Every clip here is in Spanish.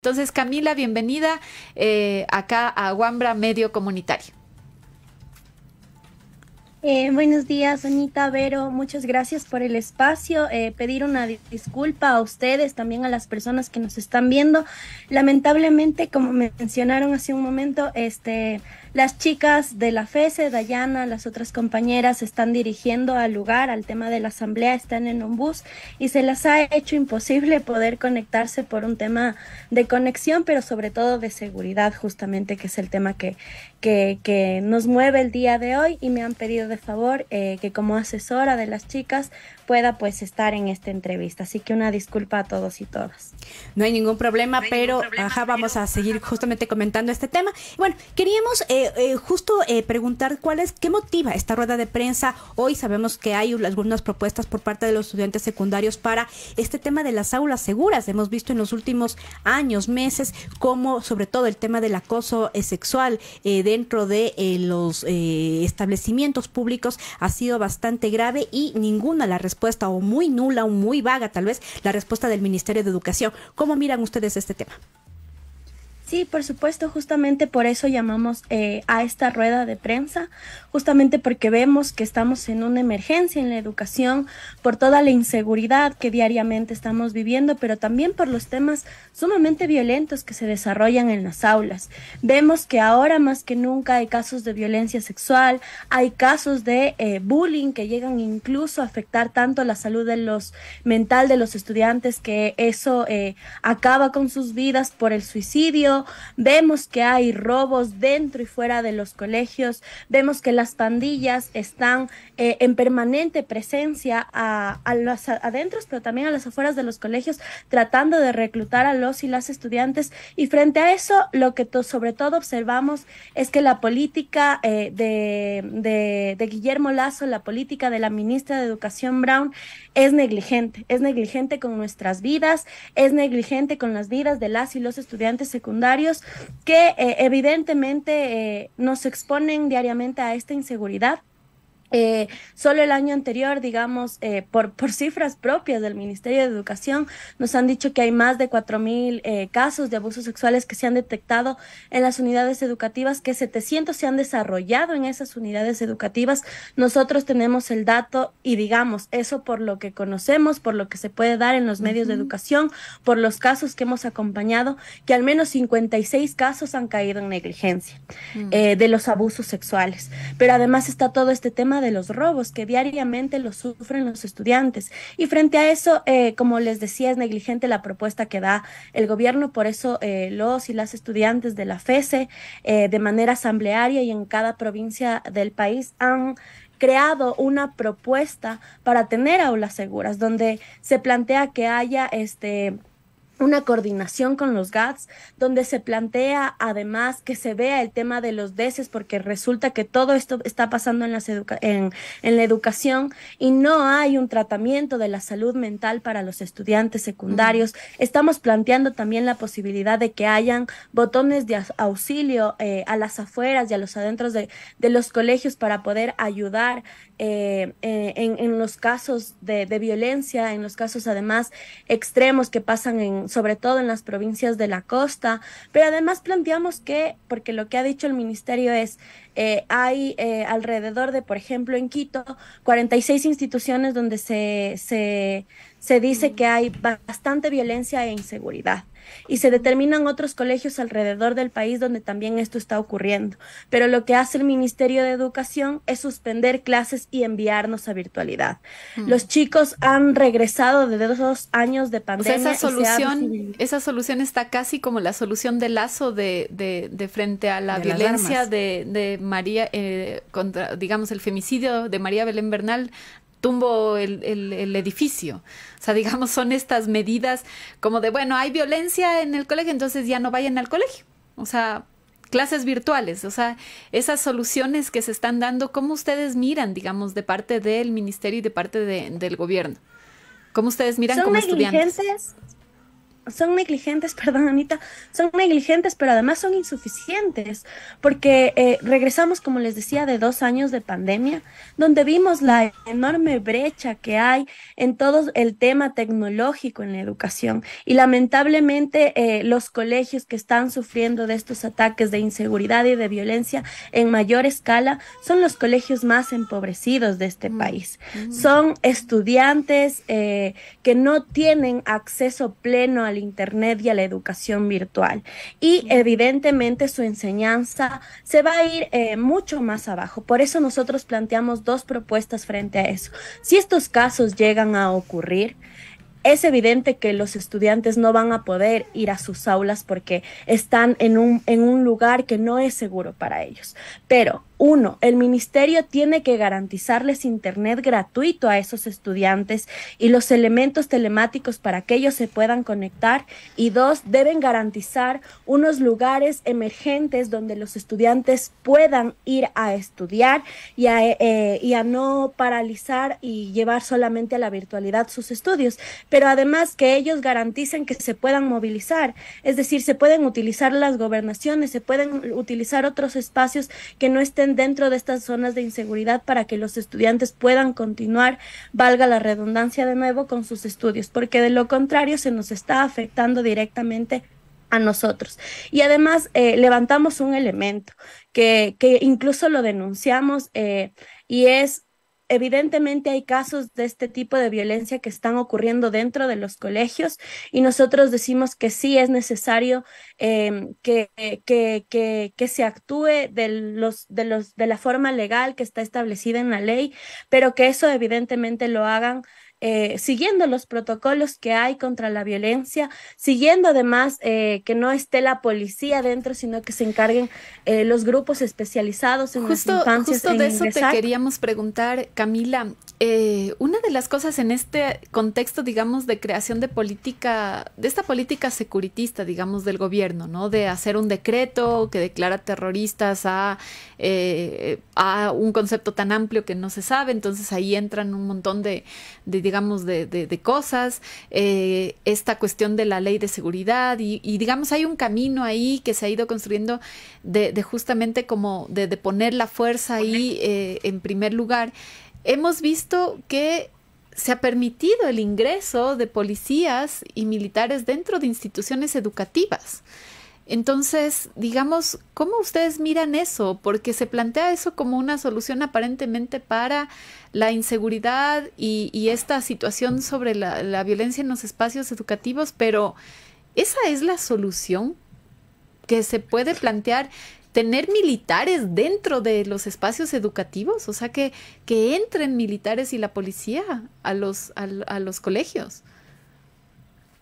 Entonces, Camila, bienvenida eh, acá a Guambra Medio Comunitario. Eh, buenos días, Anita, Vero, muchas gracias por el espacio. Eh, pedir una disculpa a ustedes, también a las personas que nos están viendo. Lamentablemente, como mencionaron hace un momento, este, las chicas de la FESE, Dayana, las otras compañeras, están dirigiendo al lugar, al tema de la asamblea, están en un bus y se las ha hecho imposible poder conectarse por un tema de conexión, pero sobre todo de seguridad, justamente, que es el tema que, que, que nos mueve el día de hoy y me han pedido favor eh, que como asesora de las chicas pueda pues estar en esta entrevista. Así que una disculpa a todos y todas. No hay ningún problema, pero vamos a seguir justamente comentando este tema. Bueno, queríamos eh, eh, justo preguntar cuál es, qué motiva esta rueda de prensa. Hoy sabemos que hay algunas propuestas por parte de los estudiantes secundarios para este tema de las aulas seguras. Hemos visto en los últimos años, meses, cómo sobre todo el tema del acoso sexual dentro de los establecimientos públicos ha sido bastante grave y ninguna la respuesta o muy nula o muy vaga tal vez la respuesta del Ministerio de Educación. ¿Cómo miran ustedes este tema? Sí, por supuesto, justamente por eso llamamos eh, a esta rueda de prensa, justamente porque vemos que estamos en una emergencia en la educación por toda la inseguridad que diariamente estamos viviendo, pero también por los temas sumamente violentos que se desarrollan en las aulas. Vemos que ahora más que nunca hay casos de violencia sexual, hay casos de eh, bullying que llegan incluso a afectar tanto la salud mental de los estudiantes que eso eh, acaba con sus vidas por el suicidio vemos que hay robos dentro y fuera de los colegios, vemos que las pandillas están eh, en permanente presencia a, adentros, pero también a las afueras de los colegios, tratando de reclutar a los y las estudiantes. Y frente a eso, lo que sobre todo observamos es que la política eh, de Guillermo Lazo, la política de la ministra de Educación Brown, es negligente, es negligente con nuestras vidas, es negligente con las vidas de las y los estudiantes secundarios que eh, evidentemente eh, nos exponen diariamente a esta inseguridad eh, solo el año anterior, digamos, eh, por, cifras propias del Ministerio de Educación, nos han dicho que hay más de 4.000 eh, casos de abusos sexuales que se han detectado en las unidades educativas, que 700 se han desarrollado en esas unidades educativas. Nosotros tenemos el dato y, digamos, eso por lo que conocemos, por lo que se puede dar en los medios de educación, por los casos que hemos acompañado, que al menos 56 casos han caído en negligencia mm. eh, de los abusos sexuales. Pero además está todo este tema de los robos que diariamente los sufren los estudiantes. Y frente a eso, eh, como les decía, es negligente la propuesta que da el gobierno, por eso eh, los y las estudiantes de la FESE, e, eh, de manera asamblearia y en cada provincia del país, han creado una propuesta para tener aulas seguras, donde se plantea que haya este una coordinación con los GATS, donde se plantea además que se vea el tema de los DECES, porque resulta que todo esto está pasando en, las educa en, la educación y no hay un tratamiento de la salud mental para los estudiantes secundarios. Estamos planteando también la posibilidad de que hayan botones de auxilio eh, a las afueras y a los adentros de, los colegios para poder ayudar eh, eh, en, en, los casos de, de violencia, en los casos además extremos que pasan en sobre todo en las provincias de la costa, pero además planteamos que, porque lo que ha dicho el ministerio es, eh, hay eh, alrededor de, por ejemplo, en Quito, 46 instituciones donde se, se se dice que hay bastante violencia e inseguridad. Y se determinan otros colegios alrededor del país donde también esto está ocurriendo. Pero lo que hace el Ministerio de Educación es suspender clases y enviarnos a virtualidad. Mm. Los chicos han regresado de dos años de pandemia. esa, solución, esa solución está casi como la solución de lazo de, frente a la violencia de, María, eh, contra, digamos, el femicidio de María Belén Bernal tumbo el, el, edificio. O sea, digamos, son estas medidas como de, bueno, hay violencia en el colegio, entonces ya no vayan al colegio. O sea, clases virtuales, o sea, esas soluciones que se están dando, ¿cómo ustedes miran, digamos, de parte del ministerio y de parte del gobierno? ¿Cómo ustedes miran como estudiantes? son negligentes, perdón Anita, son negligentes, pero además son insuficientes, porque eh, regresamos, como les decía, de dos años de pandemia, donde vimos la enorme brecha que hay en todo el tema tecnológico en la educación y lamentablemente eh, los colegios que están sufriendo de estos ataques de inseguridad y de violencia en mayor escala son los colegios más empobrecidos de este mm. país. Mm. Son estudiantes eh, que no tienen acceso pleno al Internet y a la educación virtual. Y evidentemente su enseñanza se va a ir eh, mucho más abajo. Por eso nosotros planteamos dos propuestas frente a eso. Si estos casos llegan a ocurrir, es evidente que los estudiantes no van a poder ir a sus aulas porque están en un, en un lugar que no es seguro para ellos. Pero uno, el ministerio tiene que garantizarles Internet gratuito a esos estudiantes y los elementos telemáticos para que ellos se puedan conectar. Y dos, deben garantizar unos lugares emergentes donde los estudiantes puedan ir a estudiar y a, eh, eh, y no paralizar y llevar solamente a la virtualidad sus estudios, pero además que ellos garanticen que se puedan movilizar. Es decir, se pueden utilizar las gobernaciones, se pueden utilizar otros espacios que no estén dentro de estas zonas de inseguridad para que los estudiantes puedan continuar, valga la redundancia de nuevo, con sus estudios, porque de lo contrario se nos está afectando directamente a nosotros. Y además eh, levantamos un elemento que, incluso lo denunciamos eh, y es evidentemente hay casos de este tipo de violencia que están ocurriendo dentro de los colegios y nosotros decimos que sí es necesario em, que, que, que, que, se actúe de, los, de, los, de la forma legal que está establecida en la ley, pero que eso evidentemente lo hagan eh, siguiendo los protocolos que hay contra la violencia, siguiendo además eh, que no esté la policía dentro, sino que se encarguen eh, los grupos especializados en justo, Justo de eso te queríamos preguntar, Camila. una de las cosas en este contexto, digamos, de creación de política, de esta política securitista, digamos, del gobierno, ¿no? De hacer un decreto que declara terroristas a, a un concepto tan amplio que no se sabe, entonces ahí entran un montón de, de digamos, de, de, cosas, eh, esta cuestión de la ley de seguridad y, digamos, hay un camino ahí que se ha ido construyendo de, justamente como de, poner la fuerza ahí eh, en primer lugar. Hemos visto que se ha permitido el ingreso de policías y militares dentro de instituciones educativas. Entonces, digamos, ¿cómo ustedes miran eso? Porque se plantea eso como una solución aparentemente para la inseguridad y, esta situación sobre la, violencia en los espacios educativos, pero ¿esa es la solución que se puede plantear? Tener militares dentro de los espacios educativos, o sea, que, entren militares y la policía a los colegios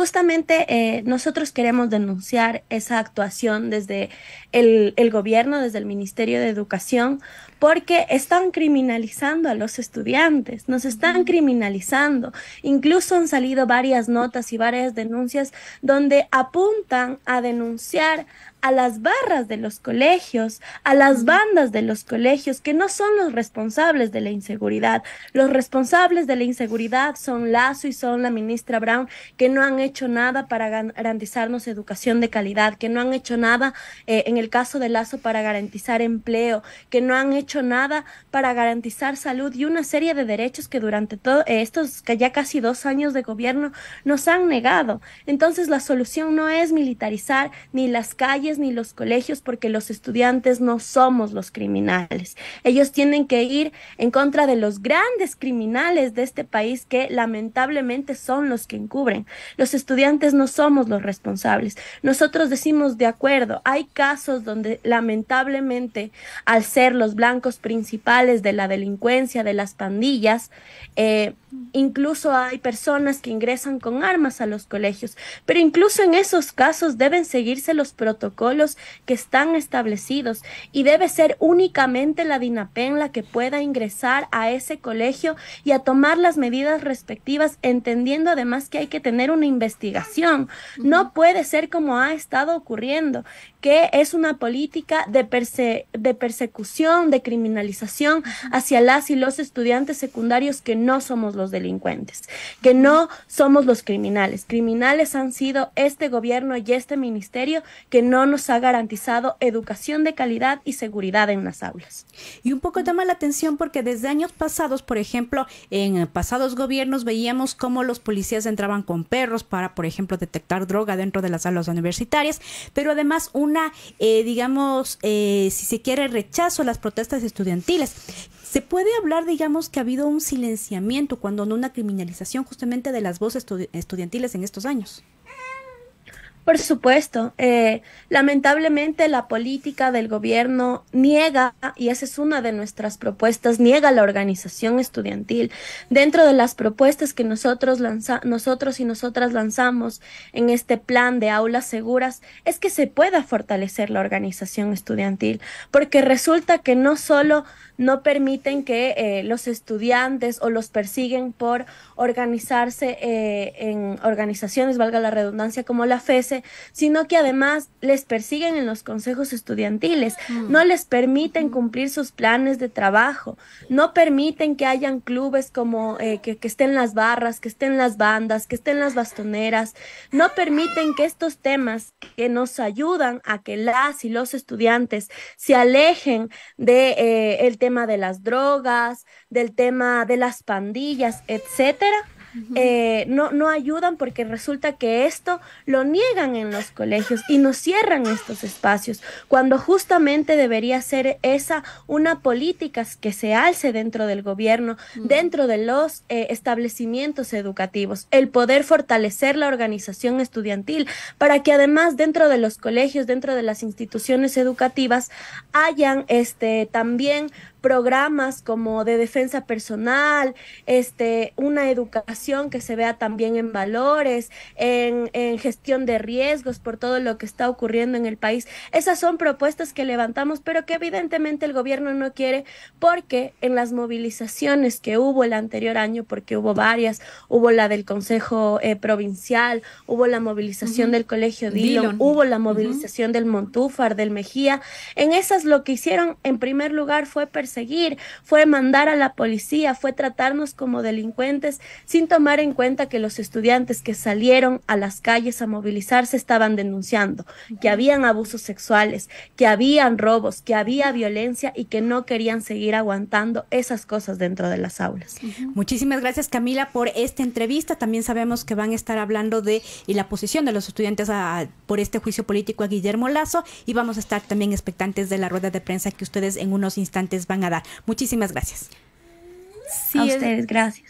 justamente eh, nosotros queremos denunciar esa actuación desde el, gobierno, desde el Ministerio de Educación, porque están criminalizando a los estudiantes, nos están criminalizando. Incluso han salido varias notas y varias denuncias donde apuntan a denunciar a las barras de los colegios, a las bandas de los colegios, que no son los responsables de la inseguridad. Los responsables de la inseguridad son Lazo y son la ministra Brown, que no han hecho nada para garantizarnos educación de calidad, que no han hecho nada eh, en el caso de Lazo para garantizar empleo, que no han hecho nada para garantizar salud y una serie de derechos que durante todo eh, estos ya casi dos años de gobierno nos han negado. Entonces la solución no es militarizar ni las calles, ni los colegios porque los estudiantes no somos los criminales. Ellos tienen que ir en contra de los grandes criminales de este país que lamentablemente son los que encubren. Los estudiantes no somos los responsables. Nosotros decimos de acuerdo, hay casos donde lamentablemente al ser los blancos principales de la delincuencia, de las pandillas, eh, incluso hay personas que ingresan con armas a los colegios, pero incluso en esos casos deben seguirse los protocolos colos que están establecidos y debe ser únicamente la DINAPEN la que pueda ingresar a ese colegio y a tomar las medidas respectivas, entendiendo además que hay que tener una investigación. No puede ser como ha estado ocurriendo, que es una política de, de persecución, de criminalización hacia las y los estudiantes secundarios que no somos los delincuentes, que no somos los criminales. Criminales han sido este gobierno y este ministerio que no nos ha garantizado educación de calidad y seguridad en las aulas. Y un poco llama la atención porque desde años pasados, por ejemplo, en pasados gobiernos veíamos cómo los policías entraban con perros para, por ejemplo, detectar droga dentro de las aulas universitarias, pero además una, eh, digamos, eh, si se quiere, rechazo a las protestas estudiantiles. Se puede hablar, digamos, que ha habido un silenciamiento cuando no una criminalización justamente de las voces estudiantiles en estos años. Por supuesto, eh, lamentablemente la política del gobierno niega, y esa es una de nuestras propuestas, niega la organización estudiantil. Dentro de las propuestas que nosotros, nosotros y nosotras lanzamos en este plan de aulas seguras es que se pueda fortalecer la organización estudiantil, porque resulta que no solo no permiten que eh, los estudiantes o los persiguen por organizarse eh, en organizaciones, valga la redundancia, como la FESE, e, sino que además les persiguen en los consejos estudiantiles, no les permiten cumplir sus planes de trabajo, no permiten que hayan clubes como eh, que, estén las barras, que estén las bandas, que estén las bastoneras, no permiten que estos temas que nos ayudan a que las y los estudiantes se alejen del de, el tema tema de las drogas, del tema de las pandillas, etcétera, eh, no, no ayudan porque resulta que esto lo niegan en los colegios y nos cierran estos espacios, cuando justamente debería ser esa una política que se alce dentro del gobierno, dentro de los eh, establecimientos educativos, el poder fortalecer la organización estudiantil para que además dentro de los colegios, dentro de las instituciones educativas, hayan este, también programas como de defensa personal, este, una educación que se vea también en valores, en, gestión de riesgos por todo lo que está ocurriendo en el país. Esas son propuestas que levantamos, pero que evidentemente el gobierno no quiere porque en las movilizaciones que hubo el anterior año, porque hubo varias, hubo la del Consejo eh, Provincial, hubo la movilización del Colegio Dillon, hubo la movilización del Montúfar, del Mejía, en esas lo que hicieron en primer lugar fue seguir, fue mandar a la policía, fue tratarnos como delincuentes sin tomar en cuenta que los estudiantes que salieron a las calles a movilizarse estaban denunciando que habían abusos sexuales, que habían robos, que había violencia y que no querían seguir aguantando esas cosas dentro de las aulas. Muchísimas gracias Camila por esta entrevista. También sabemos que van a estar hablando de y la posición de los estudiantes por este juicio político a Guillermo Lazo y vamos a estar también expectantes de la rueda de prensa que ustedes en unos instantes van a dar. Muchísimas gracias. Sí, a ustedes, gracias.